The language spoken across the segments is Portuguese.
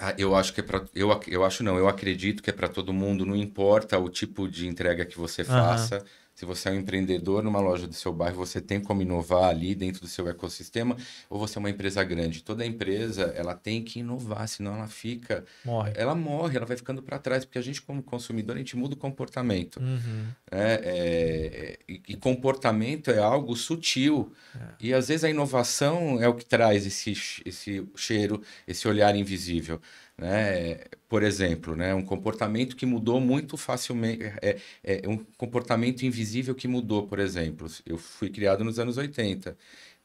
Ah, eu acho que é para eu, eu acho não, eu acredito que é para todo mundo, não importa o tipo de entrega que você faça. Se você é um empreendedor numa loja do seu bairro, você tem como inovar ali dentro do seu ecossistema, ou você é uma empresa grande. Toda empresa, ela tem que inovar, senão ela fica... Morre. Ela morre, ela vai ficando para trás, porque a gente como consumidor, a gente muda o comportamento. Uhum. Né? É, é, e, e, comportamento é algo sutil. É. E às vezes a inovação é o que traz esse, esse cheiro, esse olhar invisível. Né? Por exemplo, né? um comportamento que mudou muito facilmente, é, é, é um comportamento invisível que mudou, por exemplo. Eu fui criado nos anos 80.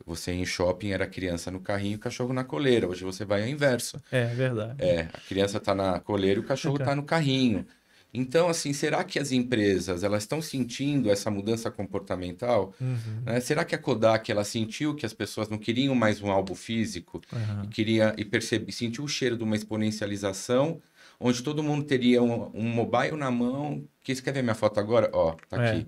Você em shopping era criança no carrinho, cachorro na coleira. Hoje você vai ao inverso. É, é verdade. É, a criança está na coleira e o cachorro está no carrinho. Então, assim, será que as empresas elas estão sentindo essa mudança comportamental? Uhum. Né? Será que a Kodak ela sentiu que as pessoas não queriam mais um álbum físico uhum. e queria e percebe, sentiu o cheiro de uma exponencialização, onde todo mundo teria um, um mobile na mão? Que quer ver minha foto agora? Ó, tá é. aqui.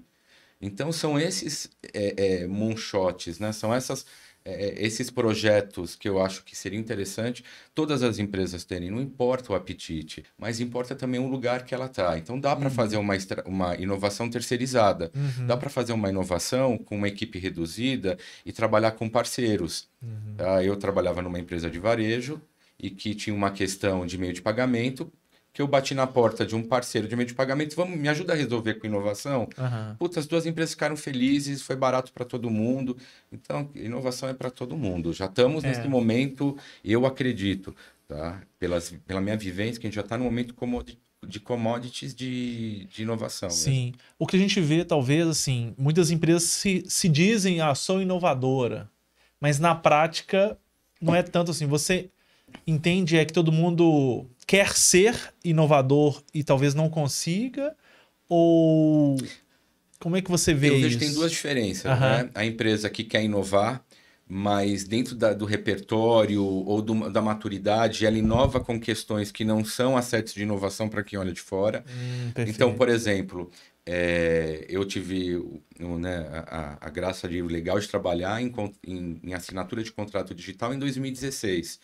Então são esses é, é, moonshots, né? São essas é, é, esses projetos que eu acho que seria interessante todas as empresas terem, não importa o apetite, mas importa também o lugar que ela está. Então dá para uhum. fazer uma, uma inovação terceirizada, uhum. dá para fazer uma inovação com uma equipe reduzida e trabalhar com parceiros. Uhum. Ah, eu trabalhava numa empresa de varejo e que tinha uma questão de meio de pagamento que eu bati na porta de um parceiro de meio de pagamento, vamos me ajuda a resolver com inovação. Uhum. Putz, as duas empresas ficaram felizes, foi barato para todo mundo. Então, inovação é para todo mundo. Já estamos é. nesse momento, eu acredito, tá? Pelas, pela minha vivência, que a gente já está no momento de commodities de, de inovação. Sim. Mesmo. O que a gente vê, talvez, assim, muitas empresas se, se dizem, ah, sou inovadora. Mas na prática, não é tanto assim. Você entende é que todo mundo quer ser inovador e talvez não consiga? Ou como é que você vê Eu isso? tem duas diferenças. Né? A empresa que quer inovar, mas dentro da, do repertório ou do, da maturidade, ela inova com questões que não são assets de inovação para quem olha de fora. Hum, então, por exemplo, é, eu tive né, a, a, graça de legal de trabalhar em, em, em assinatura de contrato digital em 2016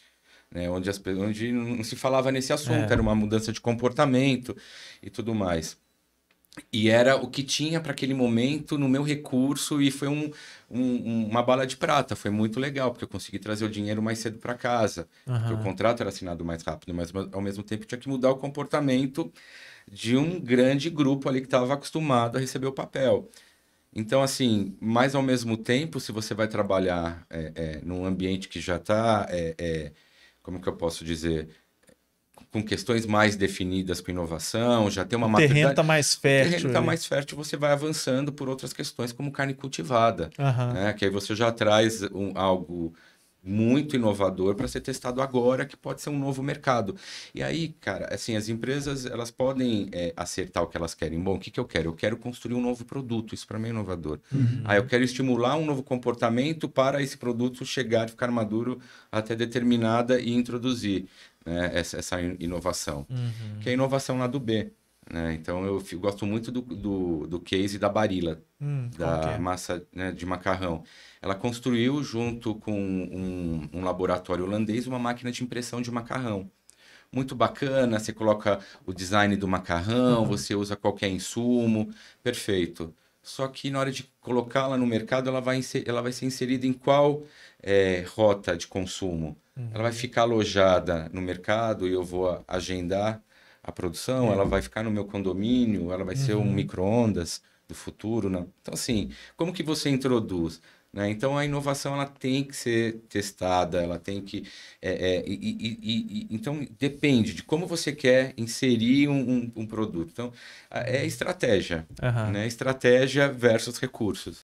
né? onde, as, onde não se falava nesse assunto, é. era uma mudança de comportamento e tudo mais. E era o que tinha para aquele momento no meu recurso e foi um, um, uma bala de prata. Foi muito legal, porque eu consegui trazer o dinheiro mais cedo para casa. Uhum. Porque o contrato era assinado mais rápido, mas ao mesmo tempo tinha que mudar o comportamento de um grande grupo ali que estava acostumado a receber o papel. Então, assim, mas ao mesmo tempo, se você vai trabalhar é, é, num ambiente que já está... É, é como que eu posso dizer, com questões mais definidas com inovação, já tem uma matéria. terreno está mais fértil. O terreno está tá né? mais fértil, você vai avançando por outras questões, como carne cultivada, uhum. né? que aí você já traz um, algo muito inovador para ser testado agora, que pode ser um novo mercado. E aí, cara, assim, as empresas elas podem é, acertar o que elas querem. Bom, o que, que eu quero? Eu quero construir um novo produto, isso para mim é inovador. Uhum. Aí eu quero estimular um novo comportamento para esse produto chegar, ficar maduro até determinada e introduzir né, essa, inovação. Uhum. Que é a inovação lá do B. Né? Então eu, eu, gosto muito do, do, do case da Barilla, hum, da é? massa né, de macarrão. Ela construiu, junto com um, um, laboratório holandês, uma máquina de impressão de macarrão. Muito bacana, você coloca o design do macarrão, uhum. você usa qualquer insumo, perfeito. Só que na hora de colocá-la no mercado, ela vai, inser, ela vai ser inserida em qual é, rota de consumo? Uhum. Ela vai ficar alojada no mercado e eu vou agendar a produção, é. ela uhum. vai ficar no meu condomínio, ela vai uhum. ser um uhum. micro-ondas do futuro. não né? Então, assim, como que você introduz? Né? Então, a inovação ela tem que ser testada, ela tem que... É, é, e, e, e, então, depende de como você quer inserir um, um, um produto. Então, é uhum. estratégia, uhum. né? estratégia versus recursos.